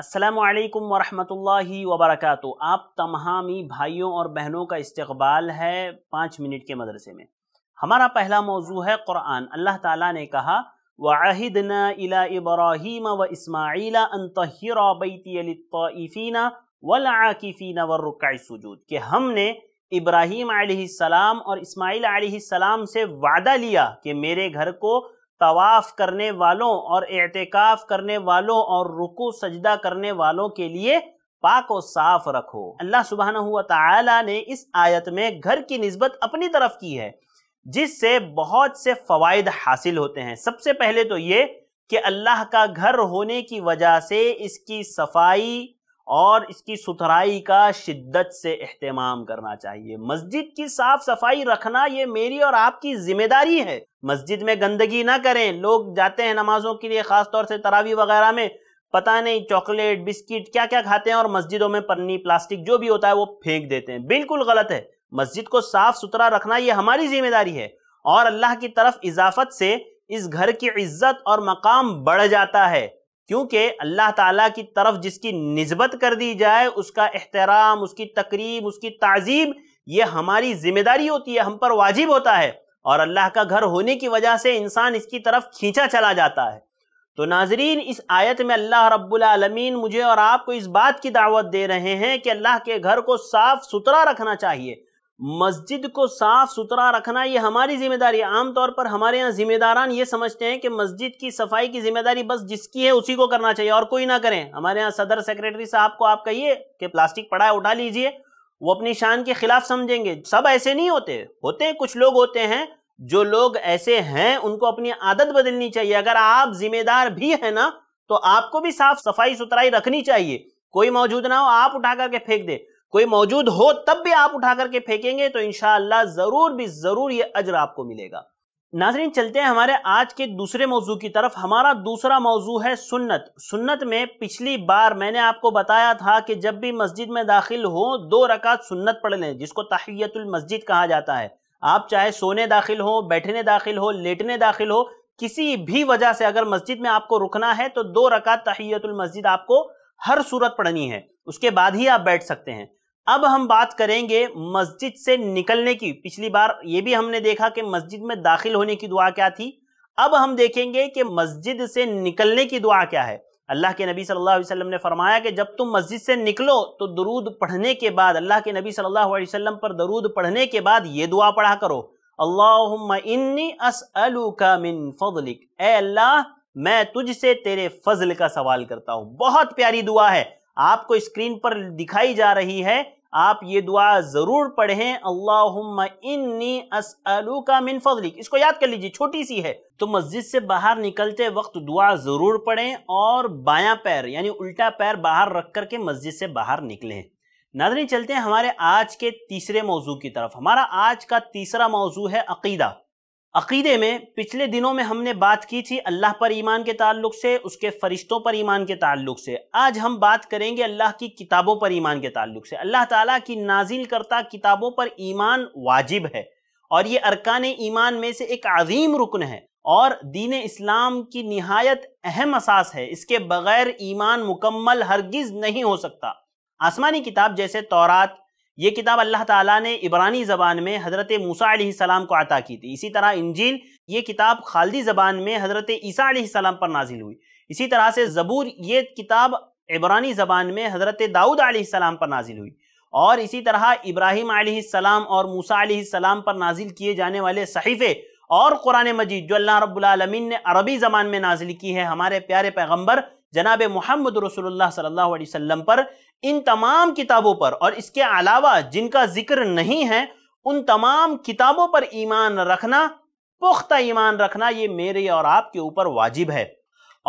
असलकम वरहमल वबरक आप तमामी भाइयों और बहनों का इस्तबाल है पाँच मिनट के मदरसे में हमारा पहला मौजू है क़ुरान अल्लाह ताला ने कहा वाहिदना इला इब्राहिम व इसमाइला तहिरबीना वलाकिफ़ीना व सजूद कि हमने इब्राहीम आलाम और इसमाइल आलाम से वादा लिया कि मेरे घर को तवाफ़ करने वालों और एहतिकाफ करने वालों और रुकू सजदा करने वालों के लिए पाक और साफ रखो अल्लाह सुबहाना हुआ तला ने इस आयत में घर की नस्बत अपनी तरफ की है जिससे बहुत से फ़वाद हासिल होते हैं सबसे पहले तो ये कि अल्लाह का घर होने की वजह से इसकी सफाई और इसकी सुथराई का शिद्दत से अहतमाम करना चाहिए मस्जिद की साफ सफाई रखना ये मेरी और आपकी जिम्मेदारी है मस्जिद में गंदगी ना करें लोग जाते हैं नमाजों के लिए ख़ासतौर से तरावी वगैरह में पता नहीं चॉकलेट बिस्किट क्या क्या खाते हैं और मस्जिदों में पन्नी प्लास्टिक जो भी होता है वो फेंक देते हैं बिल्कुल गलत है मस्जिद को साफ सुथरा रखना ये हमारी जिम्मेदारी है और अल्लाह की तरफ इजाफत से इस घर की इज्जत और मकाम बढ़ जाता है क्योंकि अल्लाह ताला की तरफ जिसकी नस्बत कर दी जाए उसका एहतराम उसकी तकरीब उसकी तहजीब ये हमारी जिम्मेदारी होती है हम पर वाजिब होता है और अल्लाह का घर होने की वजह से इंसान इसकी तरफ खींचा चला जाता है तो नाजरीन इस आयत में अल्लाह रब्बुलमीन मुझे और आपको इस बात की दावत दे रहे हैं कि अल्लाह के घर को साफ सुथरा रखना चाहिए मस्जिद को साफ सुथरा रखना ये हमारी जिम्मेदारी है आमतौर पर हमारे यहाँ जिम्मेदारान ये समझते हैं कि मस्जिद की सफाई की जिम्मेदारी बस जिसकी है उसी को करना चाहिए और कोई ना करें हमारे यहाँ सदर सेक्रेटरी साहब को आप कहिए कि प्लास्टिक पड़ा है उठा लीजिए वो अपनी शान के खिलाफ समझेंगे सब ऐसे नहीं होते होते हैं कुछ लोग होते हैं जो लोग ऐसे हैं उनको अपनी आदत बदलनी चाहिए अगर आप जिम्मेदार भी है ना तो आपको भी साफ सफाई सुथराई रखनी चाहिए कोई मौजूद ना हो आप उठा करके फेंक दे कोई मौजूद हो तब भी आप उठा करके फेंकेंगे तो इनशाला जरूर भी जरूर ये अजर आपको मिलेगा नाजरीन चलते हैं हमारे आज के दूसरे मौजू की तरफ हमारा दूसरा मौजू है सुन्नत सुन्नत में पिछली बार मैंने आपको बताया था कि जब भी मस्जिद में दाखिल हो दो रकात सुन्नत पढ़ लें जिसको तहियतुल मस्जिद कहा जाता है आप चाहे सोने दाखिल हो बैठने दाखिल हो लेटने दाखिल हो किसी भी वजह से अगर मस्जिद में आपको रुकना है तो दो रकात तहियतुल मस्जिद आपको हर सूरत पढ़नी है उसके बाद ही आप बैठ सकते हैं अब हम बात करेंगे मस्जिद से निकलने की पिछली बार ये भी हमने देखा कि मस्जिद में दाखिल होने की दुआ क्या थी अब हम देखेंगे कि मस्जिद से निकलने की दुआ क्या है अल्लाह के नबी सल्लल्लाहु अलैहि वसल्लम ने फरमाया कि जब तुम मस्जिद से निकलो तो दरूद पढ़ने के बाद अल्लाह के नबी सल्लल्लाहु अलैहि वसल्लम पर दरूद पढ़ने के बाद ये दुआ पढ़ा करो अल्लाहुम्मा इन्नी मिन फजलिक अल्लाह मैं तुझसे तेरे फजल का सवाल करता हूँ बहुत प्यारी दुआ है आपको स्क्रीन पर दिखाई जा रही है आप ये दुआ जरूर पढ़ें अल्लाह इन्नी मिन फजलिक इसको याद कर लीजिए छोटी सी है तो मस्जिद से बाहर निकलते वक्त दुआ जरूर पढ़ें और बायां पैर यानी उल्टा पैर बाहर रख करके मस्जिद से बाहर निकलें नाजरीन चलते हैं हमारे आज के तीसरे मौजू की तरफ हमारा आज का तीसरा मौजू है अकीदा अकीदे में पिछले दिनों में हमने बात की थी अल्लाह पर ईमान के ताल्लुक से उसके फरिश्तों पर ईमान के ताल्लुक से आज हम बात करेंगे अल्लाह की किताबों पर ईमान के ताल्लुक से अल्लाह ताला की नाजिल करता किताबों पर ईमान वाजिब है और ये अरकान ईमान में से एक अजीम रुकन है और दीन इस्लाम की नहायत अहम असास है इसके बगैर ईमान मुकम्मल हरगिज नहीं हो सकता आसमानी किताब जैसे तौरात ये किताब अल्लाह ताला ने इबरानी ज़बान में हज़रत मूसा सलाम को अता की थी इसी तरह इंजील ये किताब खालदी ज़बान में हज़रत ईसा सलाम पर नाजिल हुई इसी तरह से ज़बूर ये किताब इबरानी ज़बान में हज़रत दाऊद सलाम पर नाजिल हुई और इसी तरह इब्राहिम सलाम और मूसा सलाम पर नाजिल किए जाने वाले सहीफ़े और कुरान मजीद जो अल्लाह रब्बुल रबालमीन ने अरबी ज़बान में नाजिल की है हमारे प्यारे पैगम्बर जनाब मोहम्मद रसोल्ला सल्ला वसम पर इन तमाम किताबों पर और इसके अलावा जिनका जिक्र नहीं है उन तमाम किताबों पर ईमान रखना पुख्ता ईमान रखना ये मेरे और आपके ऊपर वाजिब है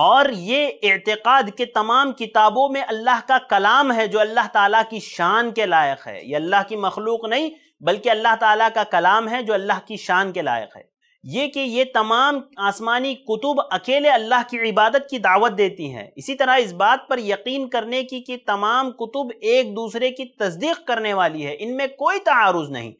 और ये एतक़ाद के तमाम किताबों में अल्लाह का कलाम है जो अल्लाह ताला की शान के लायक है ये अल्लाह की मखलूक नहीं बल्कि अल्लाह ताला का कलाम है जो अल्लाह की शान के लायक है ये कि ये तमाम आसमानी कुतुब अकेले अल्लाह की इबादत की दावत देती हैं इसी तरह इस बात पर यकीन करने की कि तमाम कुतुब एक दूसरे की तस्दीक करने वाली है इनमें कोई तारुज नहीं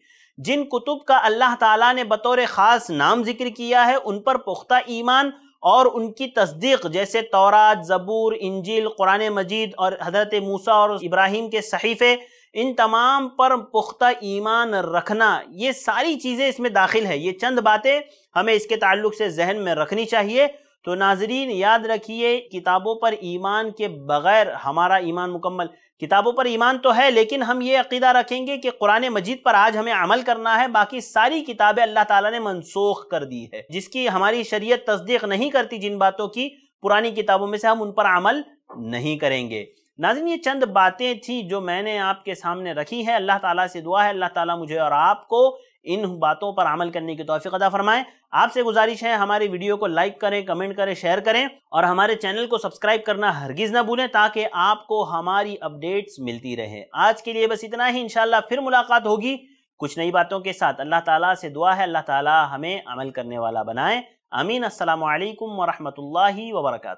जिन कुतुब का अल्लाह ताला ने बतौर ख़ास नाम जिक्र किया है उन पर पुख्ता ईमान और उनकी तस्दीक जैसे तौरात ज़बूर इंजील कुरान मजीद और हजरत मूसा और इब्राहिम के सहीफ़े इन तमाम पर पुख्ता ईमान रखना ये सारी चीज़ें इसमें दाखिल है ये चंद बातें हमें इसके ताल्लुक से जहन में रखनी चाहिए तो नाजरीन याद रखिए किताबों पर ईमान के बगैर हमारा ईमान मुकम्मल किताबों पर ईमान तो है लेकिन हम ये अकीदा रखेंगे कि कुरान मजीद पर आज हमें अमल करना है बाकी सारी किताबें अल्लाह ताला ने मनसूख कर दी है जिसकी हमारी शरीयत तस्दीक नहीं करती जिन बातों की पुरानी किताबों में से हम उन पर अमल नहीं करेंगे नाजिन ये चंद बातें थी जो मैंने आपके सामने रखी है अल्लाह ताला से दुआ है अल्लाह ताला मुझे और आपको इन बातों पर अमल करने की तोफ़ी अदा फरमाएं आपसे गुजारिश है हमारी वीडियो को लाइक करें कमेंट करें शेयर करें और हमारे चैनल को सब्सक्राइब करना हरगिज़ ना भूलें ताकि आपको हमारी अपडेट्स मिलती रहे आज के लिए बस इतना ही इन फिर मुलाकात होगी कुछ नई बातों के साथ अल्लाह ताला से दुआ है अल्लाह ताला हमें अमल करने वाला बनाए अमीन असलकम वरहमल वर्का